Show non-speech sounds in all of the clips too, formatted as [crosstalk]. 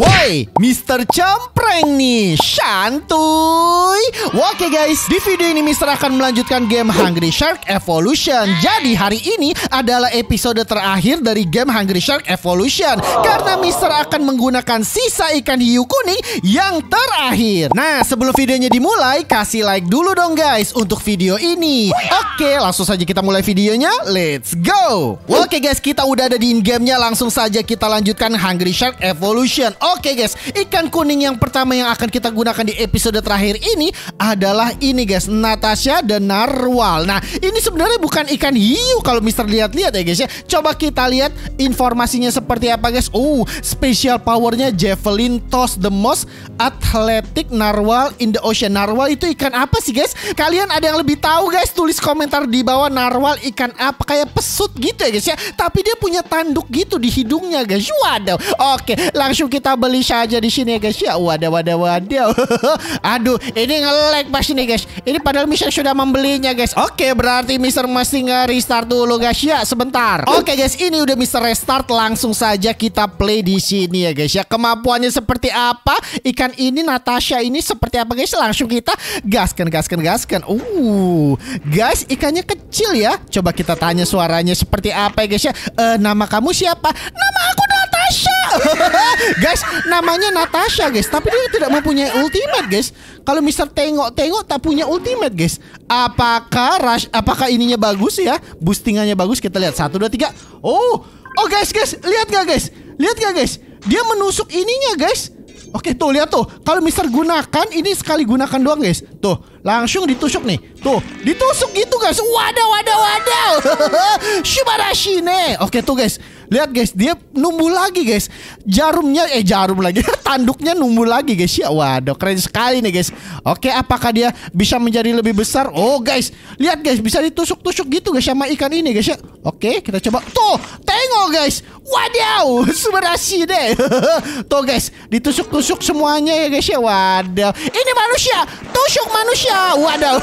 Whoa! Hey, Mr. Cempreng nih, santuy. Oke guys, di video ini Mr. akan melanjutkan game Hungry Shark Evolution. Jadi hari ini adalah episode terakhir dari game Hungry Shark Evolution. Karena Mr. akan menggunakan sisa ikan hiu kuning yang terakhir. Nah, sebelum videonya dimulai, kasih like dulu dong guys untuk video ini. Oke, langsung saja kita mulai videonya. Let's go. Oke guys, kita udah ada di in-gamenya. Langsung saja kita lanjutkan Hungry Shark Evolution. Oke, okay, guys, ikan kuning yang pertama yang akan kita gunakan di episode terakhir ini adalah ini guys, Natasha the Narwal. Nah, ini sebenarnya bukan ikan hiu kalau Mister lihat-lihat ya guys ya. Coba kita lihat informasinya seperti apa guys. Oh, special powernya Javelin Toss the most athletic narwal in the ocean. Narwal itu ikan apa sih guys? Kalian ada yang lebih tahu guys? Tulis komentar di bawah narwal ikan apa kayak pesut gitu ya guys ya. Tapi dia punya tanduk gitu di hidungnya guys. Waduh. Oke, langsung kita beli Malaysia aja di sini ya guys. Ya wadah wadah wadah. [laughs] Aduh, ini ngelek pas pasti guys. Ini padahal Mister sudah membelinya guys. Oke, berarti Mister masih nge-restart dulu guys ya sebentar. Oke guys, ini udah Mister restart langsung saja kita play di sini ya guys ya. Kemampuannya seperti apa? Ikan ini Natasha ini seperti apa guys? Langsung kita gaskan gaskan gaskan. Uh, guys, ikannya kecil ya. Coba kita tanya suaranya seperti apa ya guys ya. Uh, nama kamu siapa? Nama aku [laughs] guys, namanya Natasha guys, tapi dia tidak mempunyai ultimate guys. Kalau Mister tengok-tengok tak punya ultimate guys. Apakah rush, apakah ininya bagus ya? Boostingannya bagus kita lihat. Satu dua tiga. Oh, oh guys guys, lihat gak guys? Lihat gak guys? Dia menusuk ininya guys. Oke tuh lihat tuh Kalau Mister gunakan Ini sekali gunakan doang guys Tuh langsung ditusuk nih Tuh ditusuk gitu guys Wadah wadah wadah [laughs] Shibarashi ne Oke tuh guys Lihat guys, dia numbuh lagi guys. Jarumnya eh jarum lagi, [laughs] tanduknya numbuh lagi guys. Ya waduh, keren sekali nih guys. Oke, apakah dia bisa menjadi lebih besar? Oh guys, lihat guys, bisa ditusuk-tusuk gitu guys sama ikan ini guys ya. Oke, kita coba. Tuh, tengok guys. Wadaw, [laughs] seberasi deh. [laughs] Tuh guys, ditusuk-tusuk semuanya ya guys ya. Wadaw. Ini manusia, tusuk manusia. Wadaw.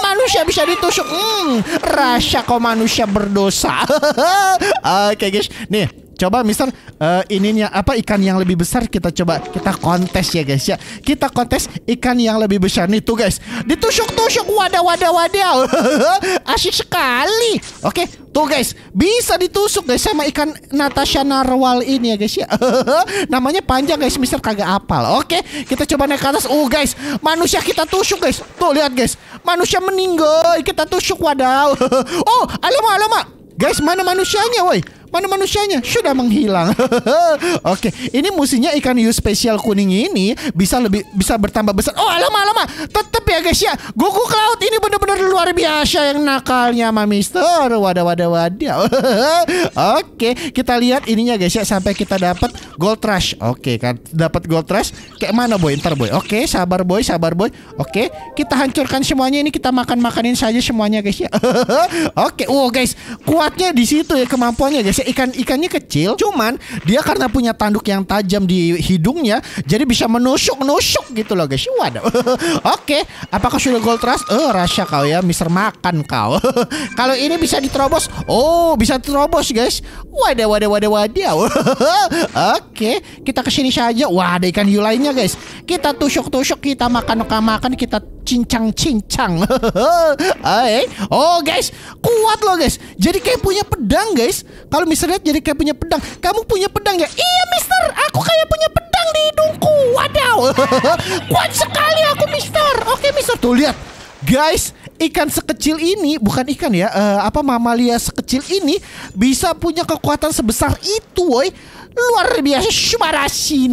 manusia bisa ditusuk. Hmm, rasa kok manusia berdosa. Oke guys, nih coba Mister uh, ininya apa ikan yang lebih besar kita coba kita kontes ya guys ya. Kita kontes ikan yang lebih besar nih tuh guys. Ditusuk-tusuk wadah wadah wadah. [laughs] Asik sekali. Oke, okay, tuh guys, bisa ditusuk guys sama ikan Natasha Narwal ini ya guys ya. [laughs] Namanya panjang guys, Mister kagak apal. Oke, okay, kita coba naik ke atas. Oh guys, manusia kita tusuk guys. Tuh lihat guys, manusia meninggal kita tusuk wadah. [laughs] oh, alamak alamak. Guys, mana manusianya woi? Mana manusianya? Sudah menghilang. [laughs] Oke, ini musinya ikan hiu spesial kuning ini bisa lebih bisa bertambah besar. Oh, lama lama. Tetep ya guys ya. Goku Cloud laut ini benar-benar luar biasa yang nakalnya sama Mister. Wadah wadah wadah. [laughs] Oke, kita lihat ininya guys ya sampai kita dapat gold rush. Oke, kan dapat gold rush. Kayak mana boy? Ntar boy. Oke, sabar boy, sabar boy. Oke, kita hancurkan semuanya ini kita makan-makanin saja semuanya guys ya. [laughs] Oke, wow guys, kuatnya di situ ya kemampuannya guys. Ya. Indonesia ikan ikannya kecil, cuman dia karena punya tanduk yang tajam di hidungnya, jadi bisa menusuk nusuk gitu loh guys. Waduh. [laughs] Oke, okay. apakah sudah gold rush? Eh, oh, rasa kau ya, Mister makan kau. [laughs] Kalau ini bisa diterobos, oh bisa terobos guys. Wadah wadah wadah wadah. [laughs] Oke, okay. kita kesini saja. Wah ada ikan hiu lainnya guys. Kita tusuk tusuk, kita makan makan kita cincang cincang. oke [laughs] oh guys, kuat loh guys. Jadi kayak punya pedang guys. Kalau Mister lihat jadi kayak punya pedang. Kamu punya pedang ya? Iya Mister, aku kayak punya pedang di hidungku. Wadaw, [laughs] kuat sekali aku Mister. Oke Mister, tuh lihat. Guys, ikan sekecil ini bukan ikan ya, uh, apa mamalia sekecil ini bisa punya kekuatan sebesar itu, woi luar biasa sumarasi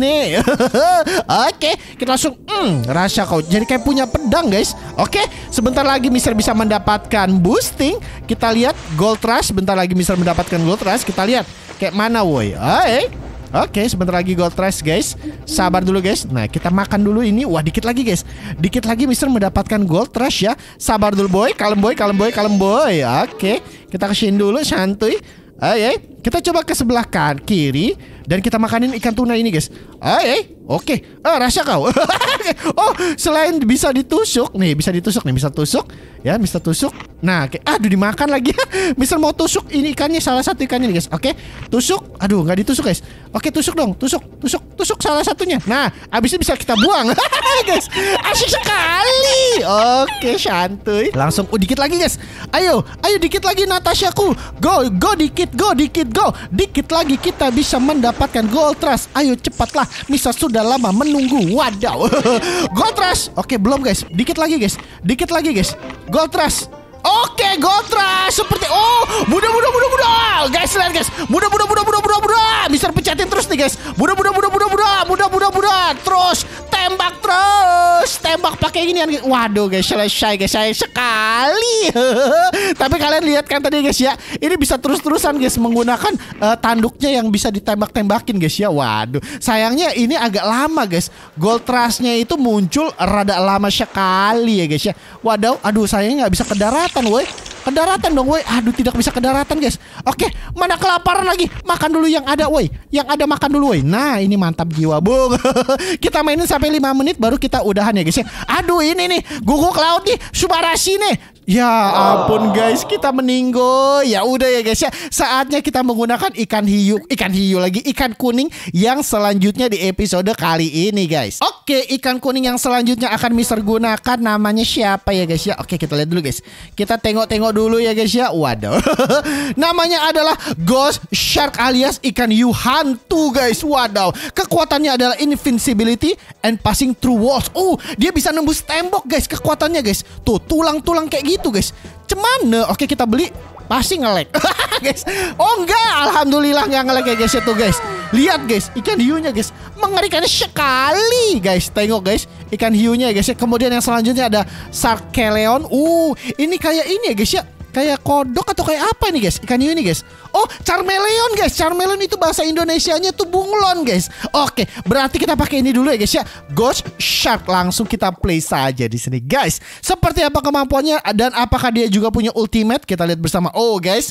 [laughs] oke kita langsung hmm, rasa kau jadi kayak punya pedang guys oke sebentar lagi Mister bisa mendapatkan boosting kita lihat gold rush Sebentar lagi Mister mendapatkan gold rush kita lihat kayak mana woi oke Oke, sebentar lagi gold rush guys. Sabar dulu guys. Nah, kita makan dulu ini. Wah, dikit lagi guys. Dikit lagi Mister mendapatkan gold rush ya. Sabar dulu boy, kalem boy, kalem boy, kalem boy. Oke, kita kesini dulu santuy. Oke. Kita coba ke sebelah kan kiri dan kita makanin ikan tuna ini, guys. Ah, eh, oke. Okay. Ah, rasa kau. [laughs] oh, selain bisa ditusuk nih, bisa ditusuk nih, bisa tusuk ya, bisa tusuk. Nah, okay. aduh dimakan lagi. [laughs] Mister mau tusuk ini ikannya salah satu ikannya nih, guys. Oke, okay. tusuk. Aduh, nggak ditusuk, guys. Oke, okay, tusuk dong. Tusuk, tusuk, tusuk salah satunya. Nah, habis itu bisa kita buang. [laughs] guys, asik sekali. Oke, okay, santuy. Langsung oh, dikit lagi, guys. Ayo, ayo dikit lagi Natasha ku. Go, go dikit, go dikit, go. Dikit lagi kita bisa mendapatkan Gold trust. Ayo cepatlah. Misa sudah lama menunggu. Wadaw. [laughs] Gold trust. Oke, belum guys. Dikit lagi guys. Dikit lagi guys. Gold trust. Oke, Gotra seperti oh, mudah mudah mudah mudah. Guys, lihat guys. Mudah mudah mudah mudah mudah mudah. Mister pecatin terus nih guys. Mudah mudah mudah mudah mudah mudah mudah mudah. Terus tembak terus, tembak pakai ini. Waduh guys, selesai guys, saya sekali. [laughs] Tapi kalian lihat kan tadi guys ya, ini bisa terus-terusan guys menggunakan uh, tanduknya yang bisa ditembak-tembakin guys ya. Waduh, sayangnya ini agak lama guys. Gold trustnya itu muncul rada lama sekali ya guys ya. Waduh, aduh sayangnya nggak bisa ke daratan woi ke dong woi aduh tidak bisa ke guys oke mana kelaparan lagi makan dulu yang ada woi yang ada makan dulu woi nah ini mantap jiwa bung [laughs] kita mainin sampai 5 menit baru kita udahan ya guys ya aduh ini nih guguk laut nih subarashi nih Ya ampun guys, kita meninggo. Ya udah ya guys ya, saatnya kita menggunakan ikan hiu, ikan hiu lagi, ikan kuning yang selanjutnya di episode kali ini guys. Oke, ikan kuning yang selanjutnya akan Mister gunakan namanya siapa ya guys ya? Oke, kita lihat dulu guys. Kita tengok-tengok dulu ya guys ya. Waduh. [laughs] namanya adalah Ghost Shark alias ikan hiu hantu guys. Waduh. Kekuatannya adalah invincibility and passing through walls. Oh, dia bisa nembus tembok guys kekuatannya guys. Tuh, tulang-tulang kayak gitu gitu guys. Cemana? Eh, oke kita beli pasti ngelek [laughs] guys. Oh enggak, alhamdulillah nggak ngelek ya guys itu ya, guys. Lihat guys, ikan hiunya guys, mengerikan sekali guys. Tengok guys, ikan hiunya ya guys Kemudian yang selanjutnya ada sarkeleon. Uh, ini kayak ini ya guys ya kayak kodok atau kayak apa nih guys ikan hiu ini guys oh charmeleon guys charmeleon itu bahasa Indonesia-nya tuh bunglon guys oke berarti kita pakai ini dulu ya guys ya ghost shark langsung kita play saja di sini guys seperti apa kemampuannya dan apakah dia juga punya ultimate kita lihat bersama oh guys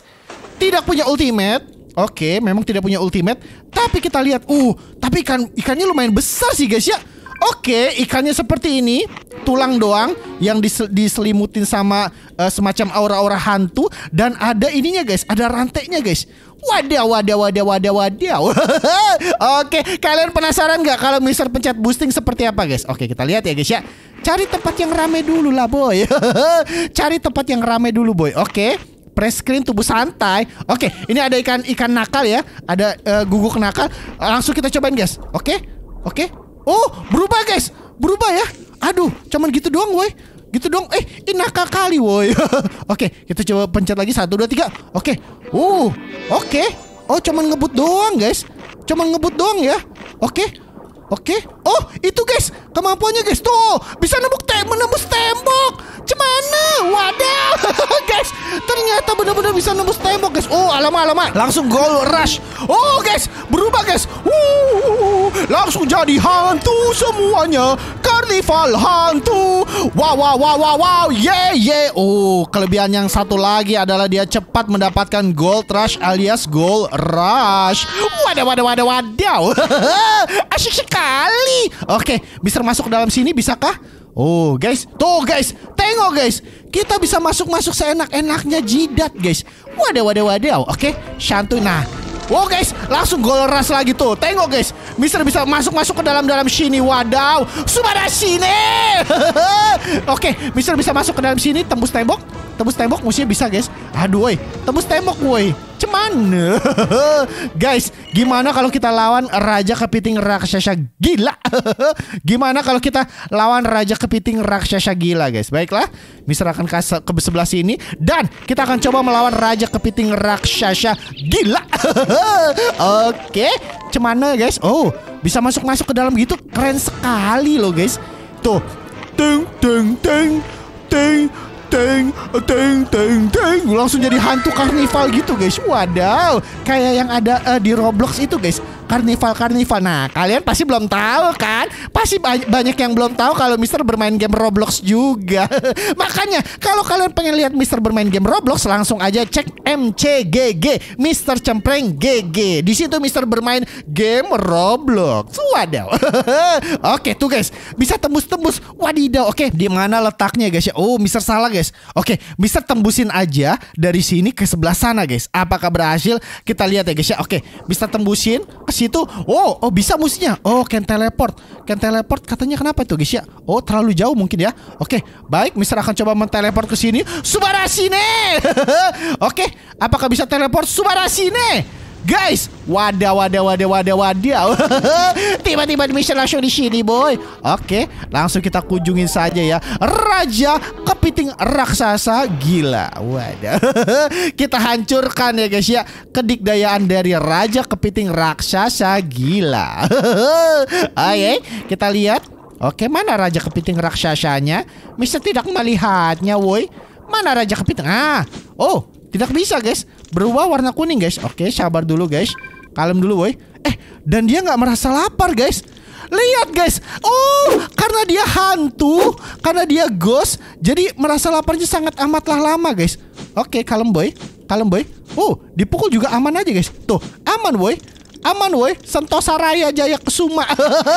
tidak punya ultimate Oke, memang tidak punya ultimate, tapi kita lihat, uh, tapi ikan ikannya lumayan besar sih guys ya. Oke, ikannya seperti ini, tulang doang yang diselimutin sama uh, semacam aura-aura hantu dan ada ininya guys, ada rantainya guys. Wadaw, wadaw, wadaw, wadaw, wadaw. [laughs] Oke, kalian penasaran nggak kalau Mister pencet boosting seperti apa guys? Oke, kita lihat ya guys ya. Cari tempat yang rame dulu lah boy. [laughs] Cari tempat yang rame dulu boy. Oke press screen tubuh santai. Oke, okay, ini ada ikan ikan nakal ya, ada uh, guguk nakal. Langsung kita cobain guys. Oke, okay? oke. Okay? Oh, berubah guys. Berubah ya. Aduh, cuman gitu doang woi. Gitu dong. Eh, inaka kali woi. [laughs] oke, kita coba pencet lagi. Satu, dua, tiga. Oke. Uh, oke. Oh, cuman ngebut doang guys. Cuman ngebut doang ya. Oke. Oke. Oh, itu guys. Kemampuannya guys. Tuh, bisa nembus tembok, menembus tembok. Cemana? Wadah. [laughs] guys, ternyata benar-benar bisa nembus tembok, guys. Oh, alamak, alamak. Langsung gol rush. Oh, guys, berubah, guys. Uh, langsung jadi hantu semuanya. Karnival hantu. Wow, wow, wow, wow, wow. Yeah, yeah. Oh, kelebihan yang satu lagi adalah dia cepat mendapatkan gol rush alias gol rush. Wadah, wadah, wadah, wadah. [laughs] Asyik sekali. Oke, bisa masuk dalam sini bisakah? Oh guys, tuh guys, tengok guys, kita bisa masuk-masuk seenak-enaknya jidat guys. Wadah wadah wadah, oke, okay? santuy. Nah, wow guys, langsung gol ras lagi tuh. Tengok guys, Mister bisa masuk-masuk ke dalam-dalam sini. Wadaw, subada sini. [laughs] oke, okay, Mister bisa masuk ke dalam sini, tembus tembok. Tembus tembok musuhnya bisa guys Aduh woi Tembus tembok woi Cuman [laughs] Guys Gimana kalau kita lawan Raja Kepiting Raksasa Gila [laughs] Gimana kalau kita lawan Raja Kepiting Raksasa Gila guys Baiklah Mister akan ke, ke sebelah sini Dan kita akan coba melawan Raja Kepiting Raksasa Gila [laughs] Oke Cemana guys Oh Bisa masuk-masuk ke dalam gitu Keren sekali loh guys Tuh Teng teng teng Teng teng teng teng teng langsung jadi hantu karnival gitu guys wadaw kayak yang ada uh, di Roblox itu guys karnival karnival. Nah, kalian pasti belum tahu kan? Pasti banyak yang belum tahu kalau Mister bermain game Roblox juga. [laughs] Makanya kalau kalian pengen lihat Mister bermain game Roblox langsung aja cek MCGG Mister Cempreng GG. Di situ Mister bermain game Roblox. Wadaw. [laughs] Oke tuh guys, bisa tembus-tembus. Wadidaw. Oke, di mana letaknya guys ya? Oh, Mister salah guys. Oke, Mister tembusin aja dari sini ke sebelah sana guys. Apakah berhasil? Kita lihat ya guys ya. Oke, Mister tembusin situ itu oh oh bisa musuhnya oh can teleport can teleport katanya kenapa itu guys ya oh terlalu jauh mungkin ya oke okay, baik Mister akan coba menteleport ke sini Subarasine [laughs] oke okay, apakah bisa teleport Subarasine Guys, wadah, wadah, wadah, wadah, wadah. [laughs] Tiba-tiba mission langsung di sini, boy. Oke, langsung kita kunjungin saja ya. Raja kepiting raksasa gila. Wadah. [laughs] kita hancurkan ya, guys ya. Kedikdayaan dari raja kepiting raksasa gila. [laughs] Oke, eh, kita lihat. Oke, mana raja kepiting raksasanya? Mister tidak melihatnya, woi. Mana raja kepiting? Ah, oh, tidak bisa, guys berubah warna kuning guys. Oke, sabar dulu guys. Kalem dulu woi Eh, dan dia gak merasa lapar guys. Lihat guys, oh karena dia hantu, karena dia ghost, jadi merasa laparnya sangat amatlah lama guys. Oke, kalem boy, kalem boy. Oh, dipukul juga aman aja guys. Tuh, aman woi aman woi Sentosa Raya Jaya Kesuma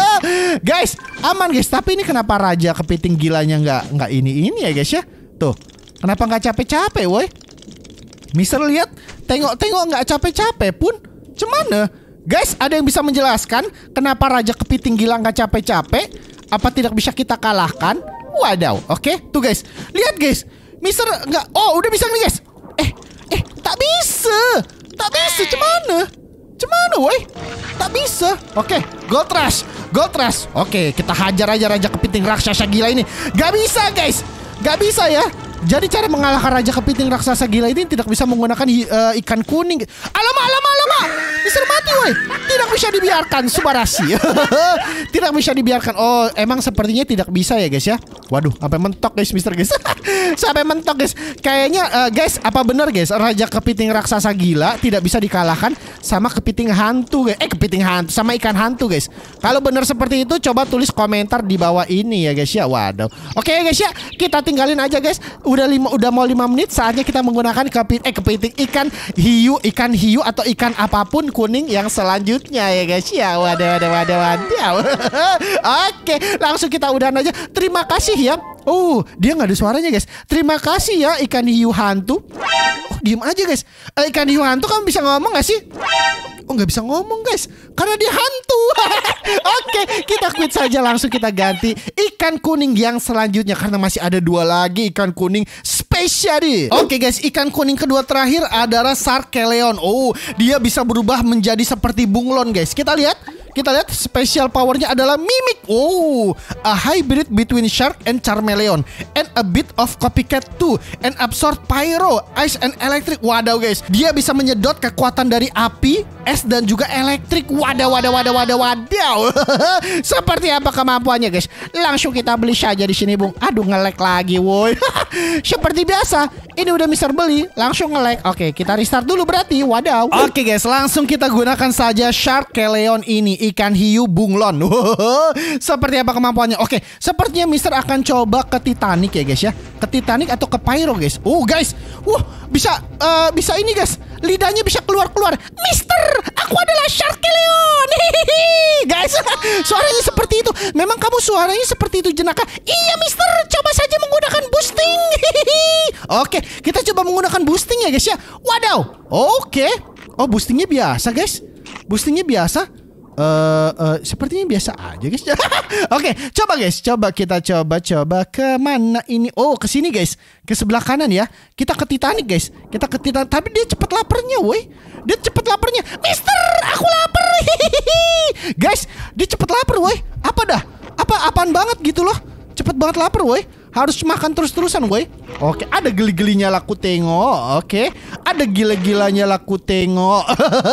[laughs] guys aman guys tapi ini kenapa raja kepiting gilanya nggak gak ini ini ya guys ya tuh kenapa nggak capek-capek woi Mister lihat tengok-tengok nggak capek-capek pun. Cemana? Guys, ada yang bisa menjelaskan kenapa Raja Kepiting Gilang gak capek-capek? Apa tidak bisa kita kalahkan? Wadaw, oke? Okay? Tuh guys, lihat guys. Mister nggak, oh udah bisa nih guys. Eh, eh, tak bisa, tak bisa, cemana? Cuman woi? Tak bisa. Oke, okay, go Rush. go Rush. Oke, okay, kita hajar aja Raja Kepiting Raksasa gila ini. Gak bisa guys, gak bisa ya. Jadi cara mengalahkan raja kepiting raksasa gila ini tidak bisa menggunakan uh, ikan kuning. Alamak, alamak, alamak. Ah! Mister mati, woi. Tidak bisa dibiarkan, subarasi. [laughs] tidak bisa dibiarkan. Oh, emang sepertinya tidak bisa ya, guys ya. Waduh, sampai mentok guys, Mister guys. [laughs] sampai mentok guys. Kayaknya uh, guys, apa benar guys, raja kepiting raksasa gila tidak bisa dikalahkan sama kepiting hantu guys. Eh kepiting hantu sama ikan hantu guys. Kalau benar seperti itu coba tulis komentar di bawah ini ya guys ya. Waduh. Oke okay, guys ya, kita tinggalin aja guys. Udah lima, udah mau lima menit saatnya kita menggunakan kepiting eh kepiting ikan hiu, ikan hiu atau ikan apapun kuning yang selanjutnya ya guys ya. Waduh waduh waduh waduh. [laughs] Oke, okay, langsung kita udahan aja. Terima kasih ya. Oh, dia nggak ada suaranya guys. Terima kasih ya ikan hiu hantu. Oh, diem aja guys. Eh, ikan hiu hantu kamu bisa ngomong gak sih? Oh nggak bisa ngomong guys karena dia hantu. [laughs] Oke kita quit saja langsung kita ganti ikan kuning yang selanjutnya karena masih ada dua lagi ikan kuning di. Oke okay guys, ikan kuning kedua terakhir adalah Sarkeleon. Oh, dia bisa berubah menjadi seperti bunglon guys. Kita lihat. Kita lihat special powernya adalah mimic. Oh, a hybrid between shark and charmeleon and a bit of copycat too and absorb pyro, ice and electric. Wadaw guys, dia bisa menyedot kekuatan dari api, es dan juga elektrik. Wadaw, wadaw, wadaw, wadaw, wadaw. [laughs] seperti apa kemampuannya guys? Langsung kita beli saja di sini, Bung. Aduh, ngelek lagi, woi. [laughs] seperti biasa. Ini udah Mister beli, langsung nge-lag. Oke, kita restart dulu berarti. Wadaw. Oke guys, langsung kita gunakan saja Shark Keleon ini, ikan hiu bunglon. [laughs] seperti apa kemampuannya? Oke, sepertinya Mister akan coba ke Titanic ya guys ya. Ke Titanic atau ke Pyro guys. Oh guys, uh bisa uh, bisa ini guys lidahnya bisa keluar-keluar. Mister, aku adalah Shark Hehehe. Guys, [laughs] suaranya seperti itu. Memang kamu suaranya seperti itu jenaka. Iya, Mister. Coba saja menggunakan boosting. Hehehe. Oke, kita coba menggunakan boosting ya, guys ya. Wadaw. Oke. Oh, boostingnya biasa, guys. Boostingnya biasa uh, uh, sepertinya biasa aja guys. [laughs] Oke, okay, coba guys, coba kita coba coba ke mana ini? Oh, ke sini guys, ke sebelah kanan ya. Kita ke Titanic guys, kita ke Titanic. Tapi dia cepet laparnya, woi. Dia cepet laparnya, Mister, aku lapar. [laughs] guys, dia cepet lapar, woi. Apa dah? Apa apaan banget gitu loh? Cepet banget lapar, woi harus makan terus-terusan, boy. Oke, ada geli-gelinya laku tengok. Oke, ada gila-gilanya laku tengok.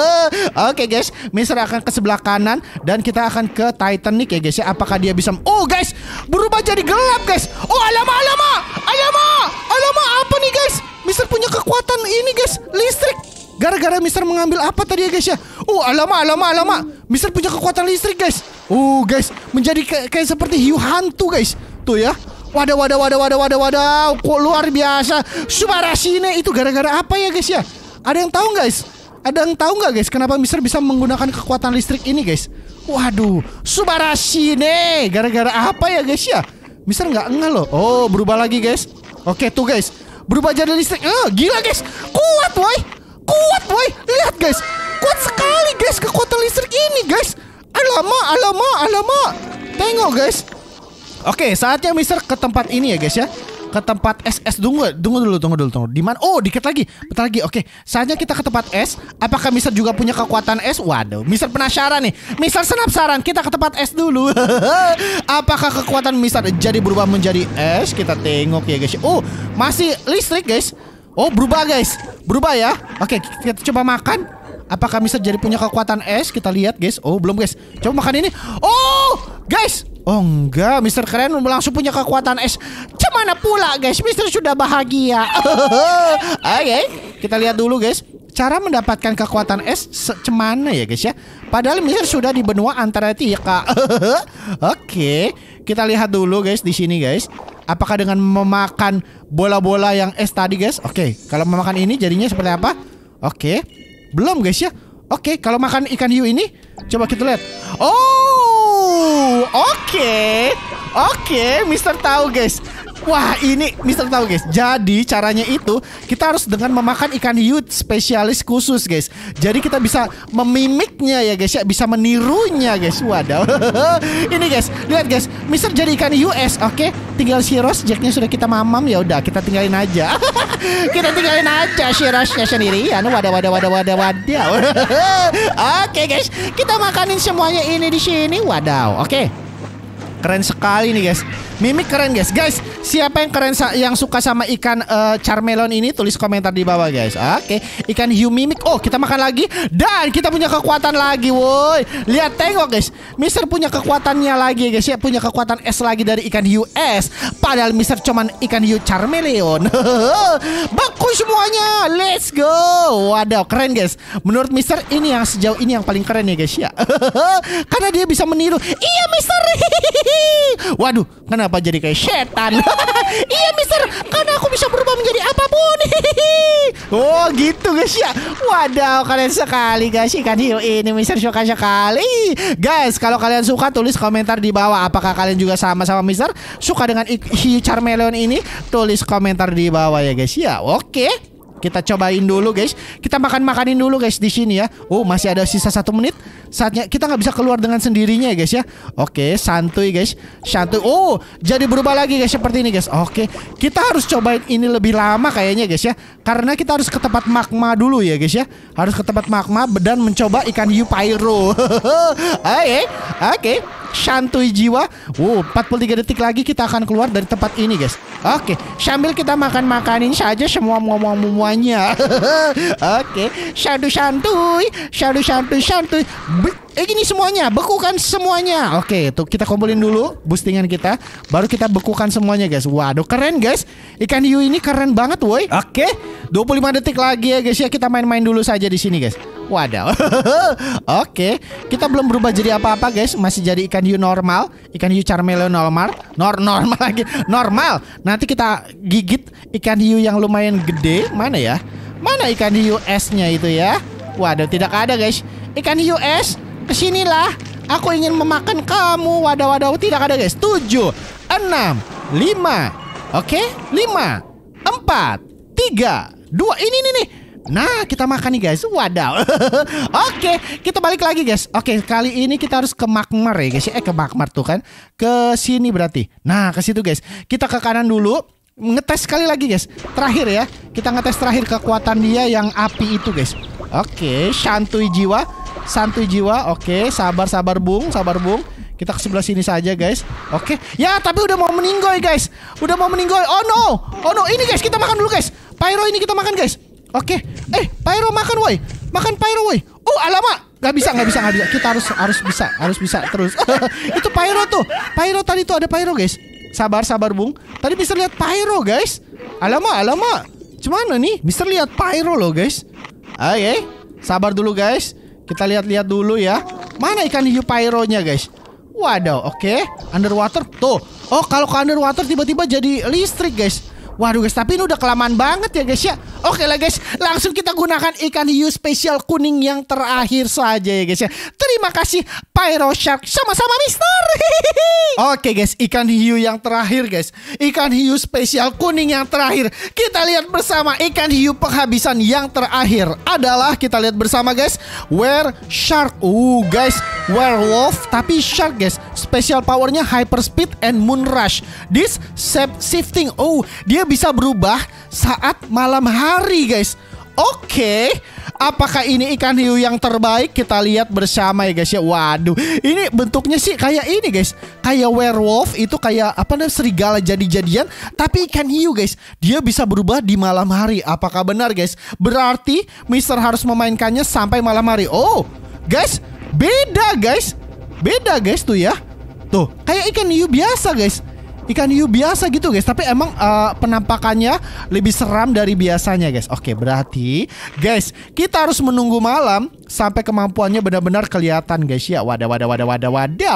[laughs] Oke, guys. Mister akan ke sebelah kanan dan kita akan ke Titanic ya, guys ya. Apakah dia bisa Oh, guys, berubah jadi gelap, guys. Oh, alama alama. Alama. Alama apa nih, guys? Mister punya kekuatan ini, guys. Listrik. Gara-gara Mister mengambil apa tadi ya, guys ya? Oh, alama alama alama. Mister punya kekuatan listrik, guys. Oh, guys, menjadi kayak seperti hiu hantu, guys. Tuh ya. Wadah, wadah, wadah, wadah, wadah, wadah. Kok luar biasa. Subarasine itu gara-gara apa ya guys ya? Ada yang tahu guys? Ada yang tahu nggak guys? Kenapa Mister bisa menggunakan kekuatan listrik ini guys? Waduh, Subarasine. Gara-gara apa ya guys ya? Mister nggak enggak loh. Oh, berubah lagi guys. Oke tuh guys. Berubah jadi listrik. Eh, oh, gila guys. Kuat boy. Kuat boy. Lihat guys. Kuat sekali guys kekuatan listrik ini guys. Alamak, alamak, alamak. Tengok guys Oke, saatnya Mister ke tempat ini ya guys ya. Ke tempat SS dulu, tunggu dulu, tunggu dulu, tunggu. Di mana? Oh, dikit lagi. Bentar lagi. Oke, saatnya kita ke tempat S. Apakah Mister juga punya kekuatan S? Waduh, Mister penasaran nih. Mister senap saran, kita ke tempat S dulu. [laughs] Apakah kekuatan Mister jadi berubah menjadi S? Kita tengok ya guys. Oh, masih listrik guys. Oh, berubah guys. Berubah ya. Oke, kita coba makan. Apakah Mister jadi punya kekuatan es? Kita lihat guys. Oh belum guys. Coba makan ini. Oh guys. Oh enggak, Mister keren langsung punya kekuatan es. Cemana pula guys, Mister sudah bahagia. [laughs] Oke, okay. kita lihat dulu guys. Cara mendapatkan kekuatan es cemana ya guys ya. Padahal Mister sudah di benua tiga [laughs] Oke, okay. kita lihat dulu guys di sini guys. Apakah dengan memakan bola-bola yang es tadi guys? Oke, okay. kalau memakan ini jadinya seperti apa? Oke. Okay. Belum guys ya. Oke, okay, kalau makan ikan hiu ini, coba kita lihat. Oh, oke, okay. oke, okay, Mister tahu guys. Wah ini Mister tahu guys Jadi caranya itu Kita harus dengan memakan ikan hiu Spesialis khusus guys Jadi kita bisa memimiknya ya guys ya Bisa menirunya guys Waduh [laughs] Ini guys Lihat guys Mister jadi ikan hiu es Oke okay? Tinggal Ros Jacknya sudah kita mamam ya udah Kita tinggalin aja [laughs] Kita tinggalin aja si Ya sendirian Wadaw wadaw wadaw wadaw wadaw [laughs] Oke okay, guys Kita makanin semuanya ini di sini Waduh Oke okay. Keren sekali nih guys Mimik keren guys. Guys, siapa yang keren yang suka sama ikan uh, charmelon ini tulis komentar di bawah guys. Oke, okay. ikan hiu mimik. Oh, kita makan lagi dan kita punya kekuatan lagi, woi. Lihat tengok guys. Mister punya kekuatannya lagi guys. Ya punya kekuatan es lagi dari ikan hiu es. Padahal Mister cuman ikan hiu charmeleon. [laughs] Baku semuanya. Let's go. Waduh, keren guys. Menurut Mister ini yang sejauh ini yang paling keren ya guys ya. [laughs] Karena dia bisa meniru. Iya, Mister. [laughs] Waduh, Kenapa jadi kayak setan? [laughs] iya mister, karena aku bisa berubah menjadi apapun. [laughs] oh gitu guys ya. Wadaw kalian sekali guys ikan hiu ini mister suka sekali. Guys kalau kalian suka tulis komentar di bawah apakah kalian juga sama-sama mister suka dengan hiu Charmeleon ini? Tulis komentar di bawah ya guys ya. Oke. Okay. Kita cobain dulu guys. Kita makan-makanin dulu guys di sini ya. Oh, masih ada sisa satu menit. Saatnya kita nggak bisa keluar dengan sendirinya ya guys ya. Oke, santuy guys. Santuy. Oh, jadi berubah lagi guys seperti ini guys. Oke, kita harus cobain ini lebih lama kayaknya guys ya. Karena kita harus ke tempat magma dulu ya guys ya. Harus ke tempat magma dan mencoba ikan hiu pyro. [laughs] Oke. Oke santuy jiwa. Wow, 43 detik lagi kita akan keluar dari tempat ini, guys. Oke, sambil kita makan-makanin saja semua ngomong semuanya. [laughs] Oke, santuy santuy, santuy santuy santuy eh gini semuanya bekukan semuanya oke tuh kita kumpulin dulu boostingan kita baru kita bekukan semuanya guys waduh keren guys ikan hiu ini keren banget woi oke 25 detik lagi ya guys ya kita main-main dulu saja di sini guys Wadaw [laughs] Oke Kita belum berubah jadi apa-apa guys Masih jadi ikan hiu normal Ikan hiu Charmeleon normal Nor Normal lagi Normal Nanti kita gigit ikan hiu yang lumayan gede Mana ya Mana ikan hiu esnya itu ya Waduh tidak ada guys Ikan hiu es Kesinilah, aku ingin memakan kamu. Wadah wadah tidak ada guys. Tujuh, enam, lima, oke, lima, empat, tiga, dua. Ini nih nih. Nah, kita makan nih guys. Wadaw. [laughs] Oke, kita balik lagi guys. Oke, kali ini kita harus ke Makmar ya guys. Eh ke Makmar tuh kan. Ke sini berarti. Nah, ke situ guys. Kita ke kanan dulu ngetes sekali lagi guys Terakhir ya Kita ngetes terakhir kekuatan dia yang api itu guys Oke okay, Santuy jiwa Santuy jiwa Oke Sabar-sabar bung Sabar bung Kita ke sebelah sini saja guys Oke Ya tapi udah mau meninggoy guys Udah mau meninggoy Oh no Oh no Ini guys kita makan dulu guys Pyro ini kita makan guys Oke Eh Pyro makan woi Makan Pyro woi Oh alamak Gak bisa, gak bisa, gak bisa. Kita harus harus bisa, harus bisa terus. [laughs] itu Pyro tuh. Pyro tadi tuh ada Pyro, guys. Sabar sabar Bung. Tadi Mister lihat pyro guys. Alamak alamak. Cuman nih Mister lihat pyro loh guys. Oke. Eh. Sabar dulu guys. Kita lihat-lihat dulu ya. Mana ikan hiu Pyro-nya, guys? Waduh, oke. Okay. Underwater tuh. Oh, kalau ke underwater tiba-tiba jadi listrik, guys. Waduh guys, tapi ini udah kelamaan banget ya guys ya. Oke lah guys, langsung kita gunakan ikan hiu spesial kuning yang terakhir saja ya guys ya. Terima kasih Pyro Shark sama-sama Mister. [laughs] Oke guys, ikan hiu yang terakhir guys. Ikan hiu spesial kuning yang terakhir. Kita lihat bersama ikan hiu penghabisan yang terakhir adalah kita lihat bersama guys, where shark. Uh guys, werewolf tapi shark guys. Special powernya Hyper Speed and Moon Rush. This shape shifting. Oh, dia bisa berubah saat malam hari, guys. Oke, okay. apakah ini ikan hiu yang terbaik? Kita lihat bersama ya guys ya. Waduh, ini bentuknya sih kayak ini guys, kayak werewolf itu kayak apa namanya serigala jadi-jadian, tapi ikan hiu guys. Dia bisa berubah di malam hari. Apakah benar guys? Berarti Mister harus memainkannya sampai malam hari. Oh, guys, beda guys Beda guys tuh ya. Tuh, kayak ikan hiu biasa guys. Ikan hiu biasa gitu guys, tapi emang uh, penampakannya lebih seram dari biasanya guys. Oke, berarti guys, kita harus menunggu malam sampai kemampuannya benar-benar kelihatan guys ya. Wadah wadah wadah wadah wadah.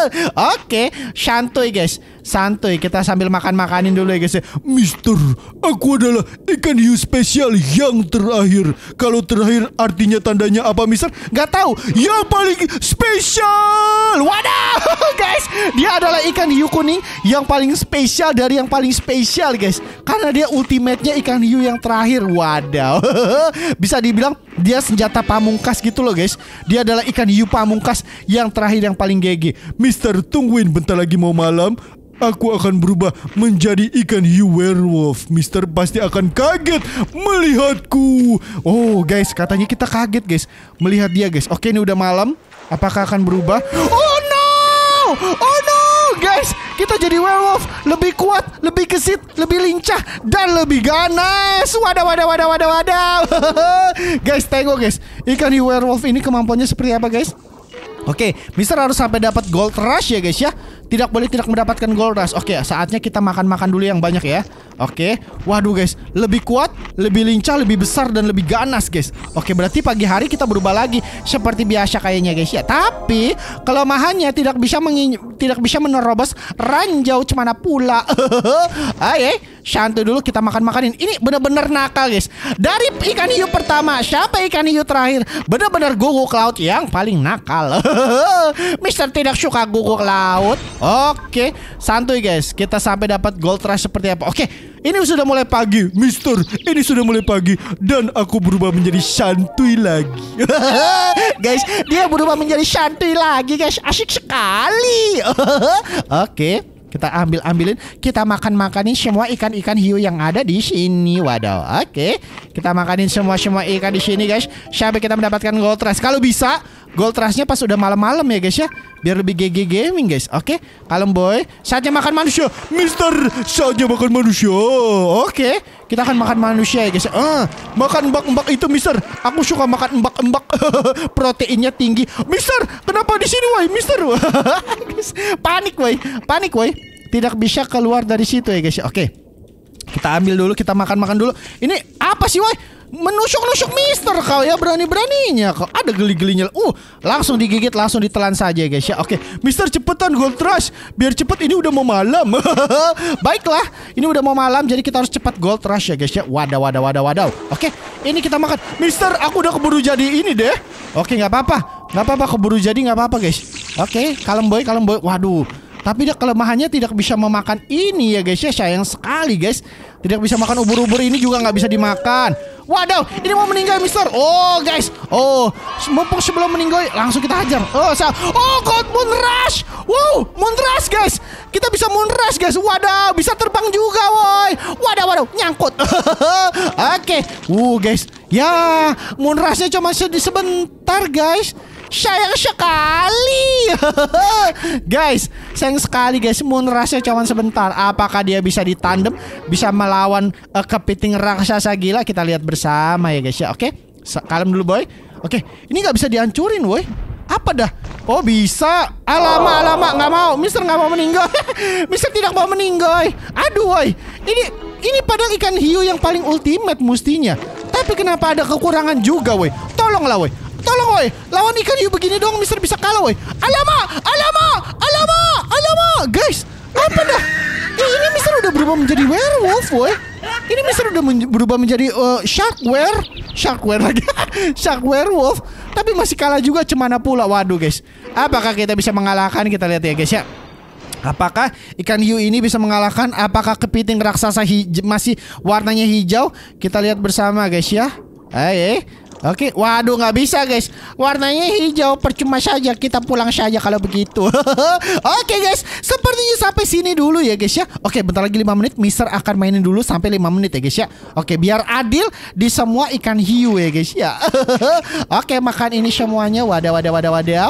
[laughs] Oke, santuy guys santuy kita sambil makan-makanin dulu ya guys ya. Mister, aku adalah ikan hiu spesial yang terakhir. Kalau terakhir artinya tandanya apa Mister? Gak tahu. Yang paling spesial. Wadah [laughs] guys, dia adalah ikan hiu kuning yang paling spesial dari yang paling spesial guys. Karena dia ultimate-nya ikan hiu yang terakhir. Wadah. [laughs] Bisa dibilang dia senjata pamungkas gitu loh guys. Dia adalah ikan hiu pamungkas yang terakhir yang paling gege Mister tungguin bentar lagi mau malam Aku akan berubah menjadi ikan hiu werewolf. Mister pasti akan kaget melihatku. Oh, guys, katanya kita kaget, guys. Melihat dia, guys. Oke, ini udah malam. Apakah akan berubah? Oh no! Oh no, guys. Kita jadi werewolf, lebih kuat, lebih gesit, lebih lincah dan lebih ganas. Wadah, wadah, wadah, wadah, wadah. [laughs] guys, tengok, guys. Ikan hiu werewolf ini kemampuannya seperti apa, guys? Oke, Mister harus sampai dapat gold rush ya, guys ya. Tidak boleh tidak mendapatkan gold rush. Oke, saatnya kita makan-makan dulu yang banyak ya. Oke. Waduh guys, lebih kuat, lebih lincah, lebih besar dan lebih ganas guys. Oke, berarti pagi hari kita berubah lagi seperti biasa kayaknya guys ya. Tapi kelemahannya tidak bisa tidak bisa menerobos ranjau cemana pula. [laughs] Aye, santai dulu kita makan-makanin. Ini bener-bener nakal guys. Dari ikan hiu pertama siapa ikan hiu terakhir, bener-bener gugu laut yang paling nakal. [laughs] Mister tidak suka gugu laut. Oke, santuy guys. Kita sampai dapat gold rush seperti apa. Oke, ini sudah mulai pagi, Mister. Ini sudah mulai pagi dan aku berubah menjadi santuy lagi. [laughs] guys, dia berubah menjadi santuy lagi, guys. Asik sekali. [laughs] Oke. Kita ambil ambilin, kita makan makanin semua ikan ikan hiu yang ada di sini. Waduh, oke. Kita makanin semua semua ikan di sini, guys. Sampai kita mendapatkan gold rush. Kalau bisa, Gold Rushnya pas udah malam-malam ya guys ya Biar lebih GG gaming guys Oke okay? Kalem boy Saatnya makan manusia Mister Saatnya makan manusia Oke okay. Kita akan makan manusia ya guys ya uh, Makan embak-embak itu mister Aku suka makan embak-embak [laughs] Proteinnya tinggi Mister Kenapa di sini woi mister [laughs] Panik woi Panik woi Tidak bisa keluar dari situ ya guys ya Oke okay. Kita ambil dulu Kita makan-makan dulu Ini apa sih woi menusuk-nusuk Mister kau ya berani-beraninya kau ada geli-gelinya uh langsung digigit langsung ditelan saja guys ya oke okay. Mister cepetan Gold Rush biar cepet ini udah mau malam [laughs] baiklah ini udah mau malam jadi kita harus cepat Gold Rush ya guys ya wadah wadah wadah wadah oke okay. ini kita makan Mister aku udah keburu jadi ini deh oke okay, nggak apa-apa gak apa-apa keburu jadi gak apa-apa guys oke okay. kalem boy kalem boy waduh tapi dia kelemahannya tidak bisa memakan ini ya guys ya Sayang sekali guys Tidak bisa makan ubur-ubur ini juga nggak bisa dimakan Waduh, ini mau meninggal Mister. Oh, guys. Oh, mumpung sebelum meninggal langsung kita hajar. Oh, sah. Oh, God Moon Rush. Wow, Moon Rush, guys. Kita bisa Moon Rush, guys. Waduh, bisa terbang juga, woi. Waduh, waduh, nyangkut. [laughs] Oke. Okay. Uh, guys. Ya, Moon Rushnya cuma sebentar, guys sayang sekali. [laughs] guys, sayang sekali guys. Moonrashnya cuman sebentar. Apakah dia bisa ditandem, bisa melawan uh, kepiting raksasa gila? Kita lihat bersama ya guys ya. Oke, okay? kalem dulu boy. Oke, okay. ini nggak bisa dihancurin boy. Apa dah? Oh bisa Alama alama nggak mau Mister nggak mau meninggal [laughs] Mister tidak mau meninggal Aduh boy Ini ini padahal ikan hiu yang paling ultimate mustinya Tapi kenapa ada kekurangan juga woi Tolonglah woi Tolong woi, lawan ikan yuk begini dong Mister bisa kalah woi. alama alama alama alama Guys, apa dah? Eh, ini Mister udah berubah menjadi werewolf woi. Ini Mister udah men berubah menjadi uh, sharkware, sharkware lagi. [laughs] shark werewolf, tapi masih kalah juga cemana pula. Waduh guys. Apakah kita bisa mengalahkan? Kita lihat ya guys ya. Apakah ikan hiu ini bisa mengalahkan? Apakah kepiting raksasa hij masih warnanya hijau? Kita lihat bersama guys ya. Eh, Oke, okay. waduh nggak bisa guys. Warnanya hijau, percuma saja kita pulang saja kalau begitu. [laughs] Oke okay, guys, sepertinya sampai sini dulu ya guys ya. Oke, okay, bentar lagi 5 menit Mister akan mainin dulu sampai 5 menit ya guys ya. Oke, biar adil di semua ikan hiu ya guys ya. [laughs] Oke, makan ini semuanya. Wadah wadah wadah wadah.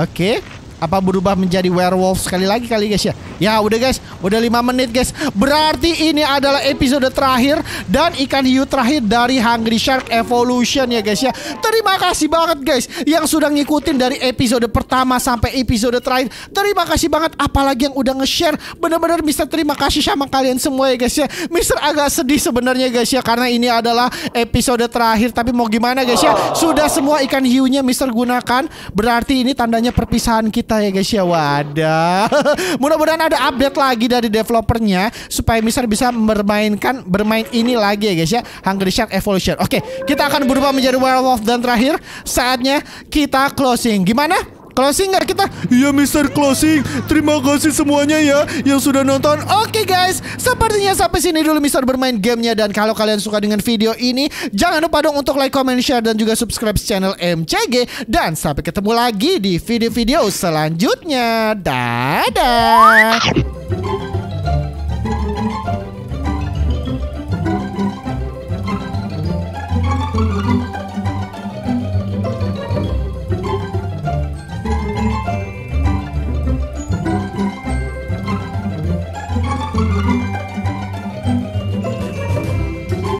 Oke apa berubah menjadi werewolf sekali lagi kali guys ya. Ya udah guys, udah 5 menit guys. Berarti ini adalah episode terakhir dan ikan hiu terakhir dari Hungry Shark Evolution ya guys ya. Terima kasih banget guys yang sudah ngikutin dari episode pertama sampai episode terakhir. Terima kasih banget apalagi yang udah nge-share. Bener-bener Mister terima kasih sama kalian semua ya guys ya. Mister agak sedih sebenarnya guys ya karena ini adalah episode terakhir tapi mau gimana guys ya. Sudah semua ikan hiunya Mister gunakan. Berarti ini tandanya perpisahan kita kita ya guys ya wadah. [laughs] Mudah-mudahan ada update lagi dari developernya supaya Mister bisa bermainkan bermain ini lagi ya guys ya Hungry Shark Evolution. Oke, kita akan berubah menjadi werewolf dan terakhir saatnya kita closing. Gimana? Closing nggak kita? Iya Mister Closing Terima kasih semuanya ya Yang sudah nonton Oke guys Sepertinya sampai sini dulu Mister bermain gamenya Dan kalau kalian suka dengan video ini Jangan lupa dong untuk like, comment, share Dan juga subscribe channel MCG Dan sampai ketemu lagi di video-video selanjutnya Dadah